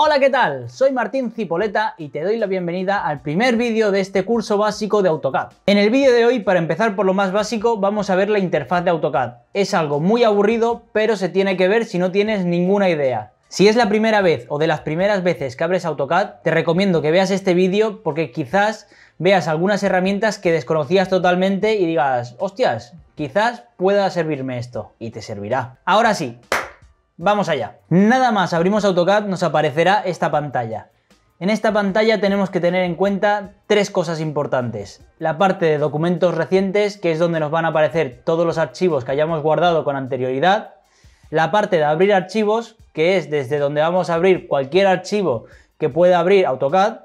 Hola, ¿qué tal? Soy Martín Cipoleta y te doy la bienvenida al primer vídeo de este curso básico de AutoCAD. En el vídeo de hoy, para empezar por lo más básico, vamos a ver la interfaz de AutoCAD. Es algo muy aburrido, pero se tiene que ver si no tienes ninguna idea. Si es la primera vez o de las primeras veces que abres AutoCAD, te recomiendo que veas este vídeo porque quizás veas algunas herramientas que desconocías totalmente y digas, hostias, quizás pueda servirme esto. Y te servirá. Ahora sí, Vamos allá. Nada más abrimos AutoCAD nos aparecerá esta pantalla. En esta pantalla tenemos que tener en cuenta tres cosas importantes. La parte de documentos recientes, que es donde nos van a aparecer todos los archivos que hayamos guardado con anterioridad. La parte de abrir archivos, que es desde donde vamos a abrir cualquier archivo que pueda abrir AutoCAD.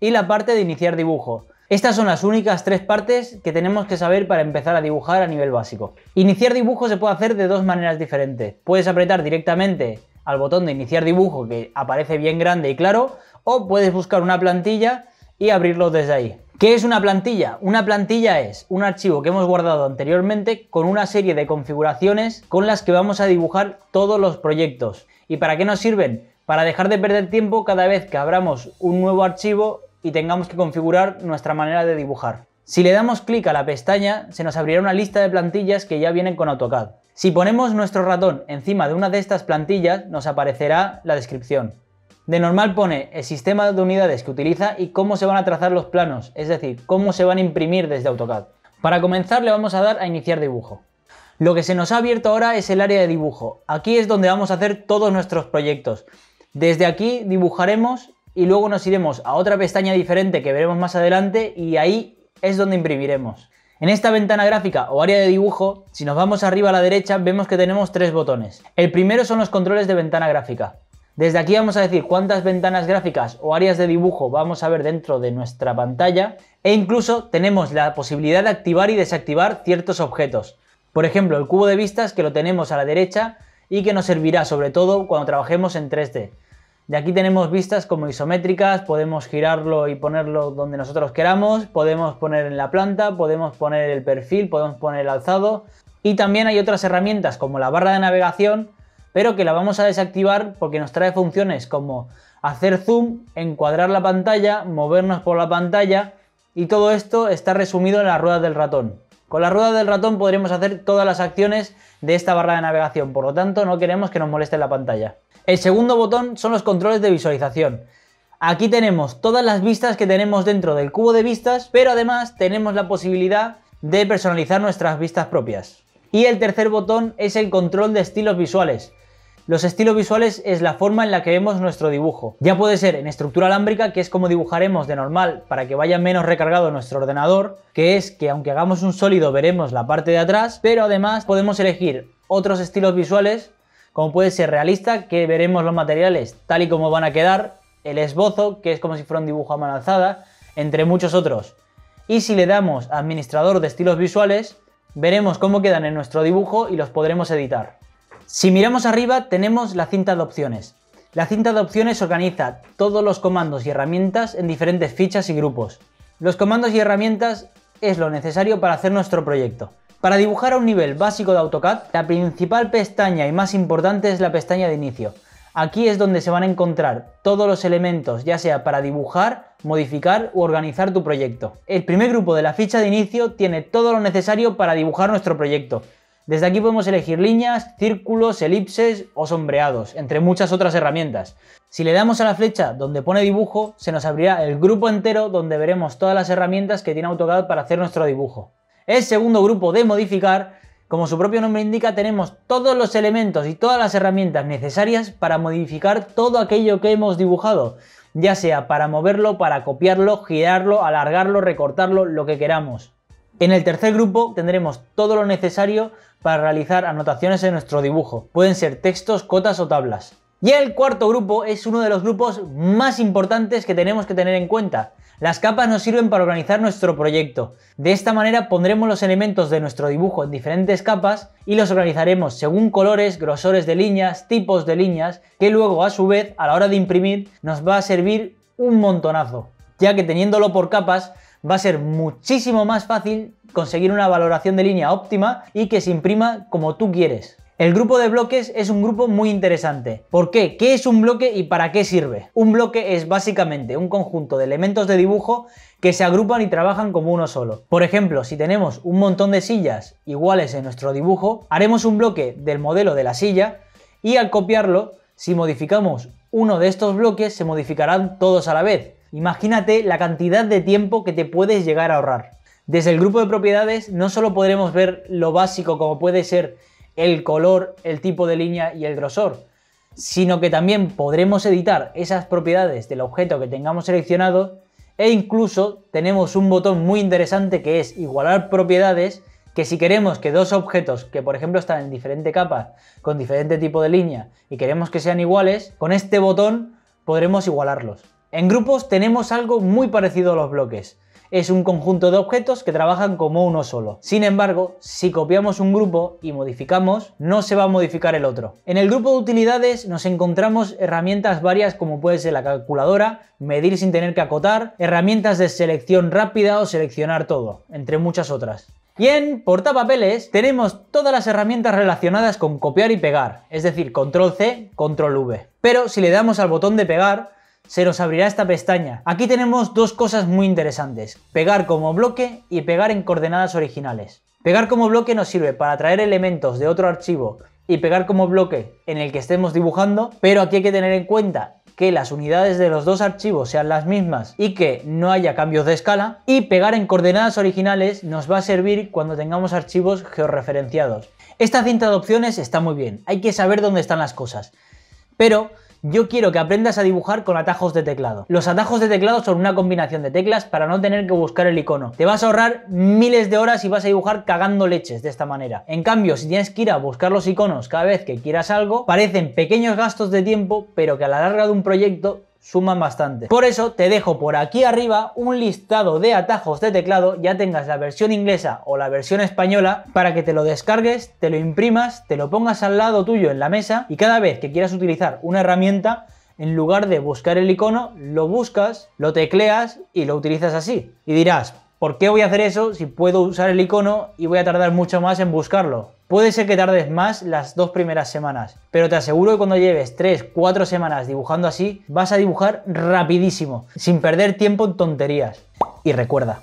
Y la parte de iniciar dibujo, estas son las únicas tres partes que tenemos que saber para empezar a dibujar a nivel básico. Iniciar dibujo se puede hacer de dos maneras diferentes. Puedes apretar directamente al botón de iniciar dibujo que aparece bien grande y claro o puedes buscar una plantilla y abrirlo desde ahí. ¿Qué es una plantilla? Una plantilla es un archivo que hemos guardado anteriormente con una serie de configuraciones con las que vamos a dibujar todos los proyectos. ¿Y para qué nos sirven? Para dejar de perder tiempo cada vez que abramos un nuevo archivo y tengamos que configurar nuestra manera de dibujar. Si le damos clic a la pestaña, se nos abrirá una lista de plantillas que ya vienen con AutoCAD. Si ponemos nuestro ratón encima de una de estas plantillas, nos aparecerá la descripción. De normal pone el sistema de unidades que utiliza y cómo se van a trazar los planos, es decir, cómo se van a imprimir desde AutoCAD. Para comenzar le vamos a dar a iniciar dibujo. Lo que se nos ha abierto ahora es el área de dibujo. Aquí es donde vamos a hacer todos nuestros proyectos. Desde aquí dibujaremos y luego nos iremos a otra pestaña diferente que veremos más adelante y ahí es donde imprimiremos. En esta ventana gráfica o área de dibujo, si nos vamos arriba a la derecha vemos que tenemos tres botones. El primero son los controles de ventana gráfica. Desde aquí vamos a decir cuántas ventanas gráficas o áreas de dibujo vamos a ver dentro de nuestra pantalla e incluso tenemos la posibilidad de activar y desactivar ciertos objetos. Por ejemplo, el cubo de vistas que lo tenemos a la derecha y que nos servirá sobre todo cuando trabajemos en 3D. De aquí tenemos vistas como isométricas, podemos girarlo y ponerlo donde nosotros queramos, podemos poner en la planta, podemos poner el perfil, podemos poner el alzado y también hay otras herramientas como la barra de navegación, pero que la vamos a desactivar porque nos trae funciones como hacer zoom, encuadrar la pantalla, movernos por la pantalla y todo esto está resumido en la rueda del ratón. Con la rueda del ratón podremos hacer todas las acciones de esta barra de navegación, por lo tanto no queremos que nos moleste la pantalla. El segundo botón son los controles de visualización. Aquí tenemos todas las vistas que tenemos dentro del cubo de vistas, pero además tenemos la posibilidad de personalizar nuestras vistas propias. Y el tercer botón es el control de estilos visuales. Los estilos visuales es la forma en la que vemos nuestro dibujo. Ya puede ser en estructura alámbrica, que es como dibujaremos de normal para que vaya menos recargado nuestro ordenador, que es que aunque hagamos un sólido veremos la parte de atrás, pero además podemos elegir otros estilos visuales, como puede ser realista, que veremos los materiales tal y como van a quedar, el esbozo, que es como si fuera un dibujo a mano alzada, entre muchos otros. Y si le damos administrador de estilos visuales, veremos cómo quedan en nuestro dibujo y los podremos editar. Si miramos arriba tenemos la cinta de opciones. La cinta de opciones organiza todos los comandos y herramientas en diferentes fichas y grupos. Los comandos y herramientas es lo necesario para hacer nuestro proyecto. Para dibujar a un nivel básico de AutoCAD, la principal pestaña y más importante es la pestaña de inicio. Aquí es donde se van a encontrar todos los elementos, ya sea para dibujar, modificar u organizar tu proyecto. El primer grupo de la ficha de inicio tiene todo lo necesario para dibujar nuestro proyecto, desde aquí podemos elegir líneas, círculos, elipses o sombreados, entre muchas otras herramientas. Si le damos a la flecha donde pone dibujo, se nos abrirá el grupo entero donde veremos todas las herramientas que tiene AutoCAD para hacer nuestro dibujo. El segundo grupo de modificar, como su propio nombre indica, tenemos todos los elementos y todas las herramientas necesarias para modificar todo aquello que hemos dibujado, ya sea para moverlo, para copiarlo, girarlo, alargarlo, recortarlo, lo que queramos. En el tercer grupo tendremos todo lo necesario para realizar anotaciones en nuestro dibujo. Pueden ser textos, cotas o tablas. Y el cuarto grupo es uno de los grupos más importantes que tenemos que tener en cuenta. Las capas nos sirven para organizar nuestro proyecto. De esta manera pondremos los elementos de nuestro dibujo en diferentes capas y los organizaremos según colores, grosores de líneas, tipos de líneas, que luego a su vez a la hora de imprimir nos va a servir un montonazo, ya que teniéndolo por capas va a ser muchísimo más fácil conseguir una valoración de línea óptima y que se imprima como tú quieres. El grupo de bloques es un grupo muy interesante. ¿Por qué? ¿Qué es un bloque y para qué sirve? Un bloque es básicamente un conjunto de elementos de dibujo que se agrupan y trabajan como uno solo. Por ejemplo, si tenemos un montón de sillas iguales en nuestro dibujo, haremos un bloque del modelo de la silla y al copiarlo, si modificamos uno de estos bloques, se modificarán todos a la vez. Imagínate la cantidad de tiempo que te puedes llegar a ahorrar. Desde el grupo de propiedades no solo podremos ver lo básico como puede ser el color, el tipo de línea y el grosor, sino que también podremos editar esas propiedades del objeto que tengamos seleccionado e incluso tenemos un botón muy interesante que es igualar propiedades que si queremos que dos objetos que por ejemplo están en diferente capa con diferente tipo de línea y queremos que sean iguales, con este botón podremos igualarlos. En grupos tenemos algo muy parecido a los bloques. Es un conjunto de objetos que trabajan como uno solo. Sin embargo, si copiamos un grupo y modificamos, no se va a modificar el otro. En el grupo de utilidades nos encontramos herramientas varias como puede ser la calculadora, medir sin tener que acotar, herramientas de selección rápida o seleccionar todo, entre muchas otras. Y en portapapeles tenemos todas las herramientas relacionadas con copiar y pegar, es decir, control C, control V. Pero si le damos al botón de pegar, se nos abrirá esta pestaña. Aquí tenemos dos cosas muy interesantes, pegar como bloque y pegar en coordenadas originales. Pegar como bloque nos sirve para traer elementos de otro archivo y pegar como bloque en el que estemos dibujando, pero aquí hay que tener en cuenta que las unidades de los dos archivos sean las mismas y que no haya cambios de escala. Y pegar en coordenadas originales nos va a servir cuando tengamos archivos georreferenciados. Esta cinta de opciones está muy bien, hay que saber dónde están las cosas. Pero yo quiero que aprendas a dibujar con atajos de teclado. Los atajos de teclado son una combinación de teclas para no tener que buscar el icono. Te vas a ahorrar miles de horas y vas a dibujar cagando leches de esta manera. En cambio, si tienes que ir a buscar los iconos cada vez que quieras algo, parecen pequeños gastos de tiempo, pero que a la larga de un proyecto suman bastante. Por eso te dejo por aquí arriba un listado de atajos de teclado, ya tengas la versión inglesa o la versión española, para que te lo descargues, te lo imprimas, te lo pongas al lado tuyo en la mesa y cada vez que quieras utilizar una herramienta, en lugar de buscar el icono, lo buscas, lo tecleas y lo utilizas así. Y dirás, ¿Por qué voy a hacer eso si puedo usar el icono y voy a tardar mucho más en buscarlo? Puede ser que tardes más las dos primeras semanas, pero te aseguro que cuando lleves 3, 4 semanas dibujando así, vas a dibujar rapidísimo, sin perder tiempo en tonterías. Y recuerda,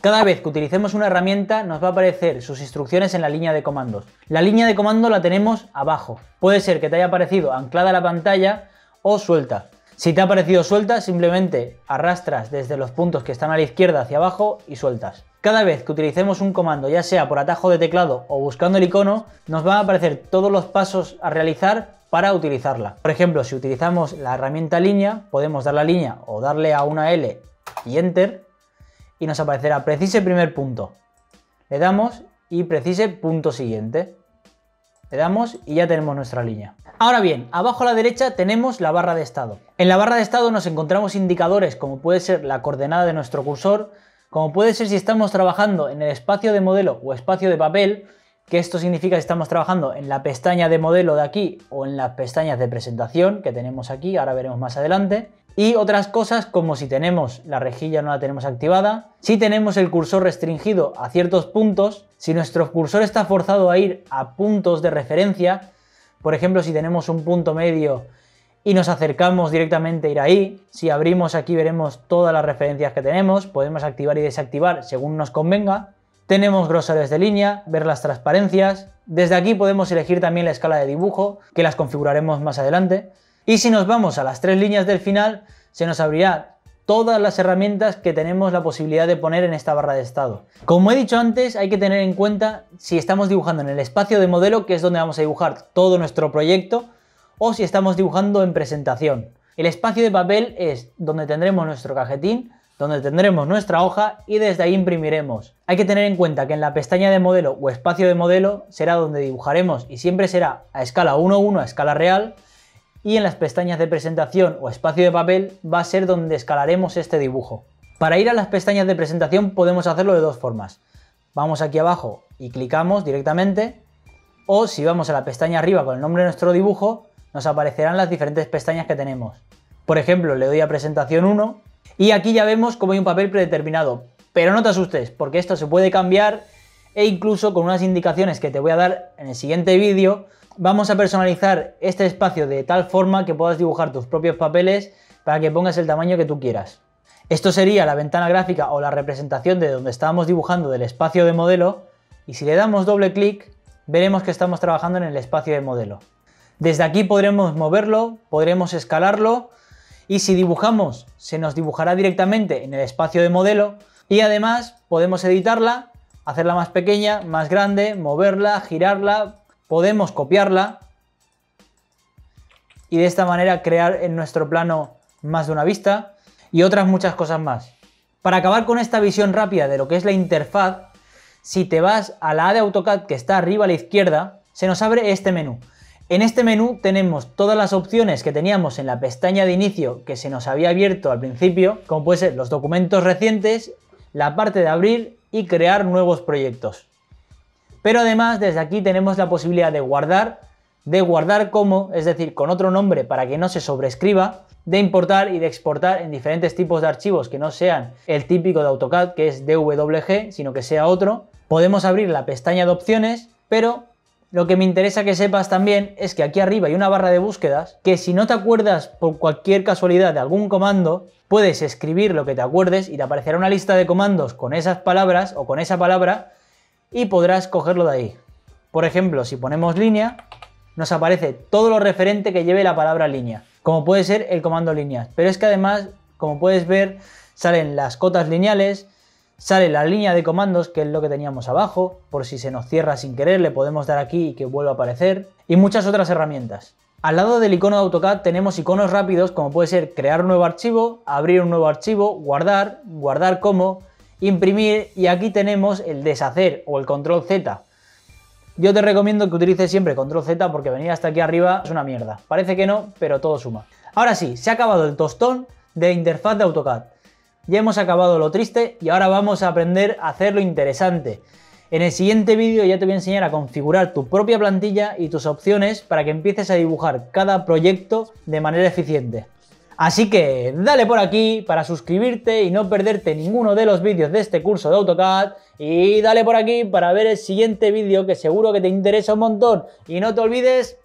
Cada vez que utilicemos una herramienta nos va a aparecer sus instrucciones en la línea de comandos. La línea de comando la tenemos abajo. Puede ser que te haya aparecido anclada a la pantalla o suelta. Si te ha parecido suelta, simplemente arrastras desde los puntos que están a la izquierda hacia abajo y sueltas. Cada vez que utilicemos un comando, ya sea por atajo de teclado o buscando el icono, nos van a aparecer todos los pasos a realizar para utilizarla. Por ejemplo, si utilizamos la herramienta línea, podemos dar la línea o darle a una L y Enter y nos aparecerá precise primer punto. Le damos y precise punto siguiente. Le damos y ya tenemos nuestra línea. Ahora bien, abajo a la derecha tenemos la barra de estado. En la barra de estado nos encontramos indicadores como puede ser la coordenada de nuestro cursor, como puede ser si estamos trabajando en el espacio de modelo o espacio de papel, que esto significa si estamos trabajando en la pestaña de modelo de aquí o en las pestañas de presentación que tenemos aquí, ahora veremos más adelante y otras cosas como si tenemos la rejilla no la tenemos activada, si tenemos el cursor restringido a ciertos puntos, si nuestro cursor está forzado a ir a puntos de referencia, por ejemplo si tenemos un punto medio y nos acercamos directamente a ir ahí, si abrimos aquí veremos todas las referencias que tenemos, podemos activar y desactivar según nos convenga, tenemos grosores de línea, ver las transparencias, desde aquí podemos elegir también la escala de dibujo, que las configuraremos más adelante, y si nos vamos a las tres líneas del final, se nos abrirá todas las herramientas que tenemos la posibilidad de poner en esta barra de estado. Como he dicho antes, hay que tener en cuenta si estamos dibujando en el espacio de modelo, que es donde vamos a dibujar todo nuestro proyecto, o si estamos dibujando en presentación. El espacio de papel es donde tendremos nuestro cajetín, donde tendremos nuestra hoja y desde ahí imprimiremos. Hay que tener en cuenta que en la pestaña de modelo o espacio de modelo será donde dibujaremos y siempre será a escala 1-1 a escala real y en las pestañas de presentación o espacio de papel va a ser donde escalaremos este dibujo. Para ir a las pestañas de presentación podemos hacerlo de dos formas. Vamos aquí abajo y clicamos directamente o si vamos a la pestaña arriba con el nombre de nuestro dibujo nos aparecerán las diferentes pestañas que tenemos. Por ejemplo, le doy a presentación 1 y aquí ya vemos como hay un papel predeterminado. Pero no te asustes porque esto se puede cambiar e incluso con unas indicaciones que te voy a dar en el siguiente vídeo Vamos a personalizar este espacio de tal forma que puedas dibujar tus propios papeles para que pongas el tamaño que tú quieras. Esto sería la ventana gráfica o la representación de donde estábamos dibujando del espacio de modelo y si le damos doble clic veremos que estamos trabajando en el espacio de modelo. Desde aquí podremos moverlo, podremos escalarlo y si dibujamos se nos dibujará directamente en el espacio de modelo y además podemos editarla, hacerla más pequeña, más grande, moverla, girarla, podemos copiarla y de esta manera crear en nuestro plano más de una vista y otras muchas cosas más. Para acabar con esta visión rápida de lo que es la interfaz, si te vas a la A de AutoCAD que está arriba a la izquierda, se nos abre este menú. En este menú tenemos todas las opciones que teníamos en la pestaña de inicio que se nos había abierto al principio, como pueden ser los documentos recientes, la parte de abrir y crear nuevos proyectos. Pero además desde aquí tenemos la posibilidad de guardar, de guardar como, es decir, con otro nombre para que no se sobrescriba, de importar y de exportar en diferentes tipos de archivos que no sean el típico de AutoCAD, que es DWG, sino que sea otro. Podemos abrir la pestaña de opciones, pero lo que me interesa que sepas también es que aquí arriba hay una barra de búsquedas que si no te acuerdas por cualquier casualidad de algún comando, puedes escribir lo que te acuerdes y te aparecerá una lista de comandos con esas palabras o con esa palabra y podrás cogerlo de ahí. Por ejemplo, si ponemos línea, nos aparece todo lo referente que lleve la palabra línea, como puede ser el comando líneas. Pero es que además, como puedes ver, salen las cotas lineales, sale la línea de comandos, que es lo que teníamos abajo, por si se nos cierra sin querer, le podemos dar aquí y que vuelva a aparecer, y muchas otras herramientas. Al lado del icono de AutoCAD tenemos iconos rápidos como puede ser crear un nuevo archivo, abrir un nuevo archivo, guardar, guardar como, imprimir y aquí tenemos el deshacer o el control Z. Yo te recomiendo que utilices siempre control Z porque venir hasta aquí arriba es una mierda. Parece que no, pero todo suma. Ahora sí, se ha acabado el tostón de interfaz de AutoCAD. Ya hemos acabado lo triste y ahora vamos a aprender a hacer lo interesante. En el siguiente vídeo ya te voy a enseñar a configurar tu propia plantilla y tus opciones para que empieces a dibujar cada proyecto de manera eficiente. Así que dale por aquí para suscribirte y no perderte ninguno de los vídeos de este curso de AutoCAD y dale por aquí para ver el siguiente vídeo que seguro que te interesa un montón y no te olvides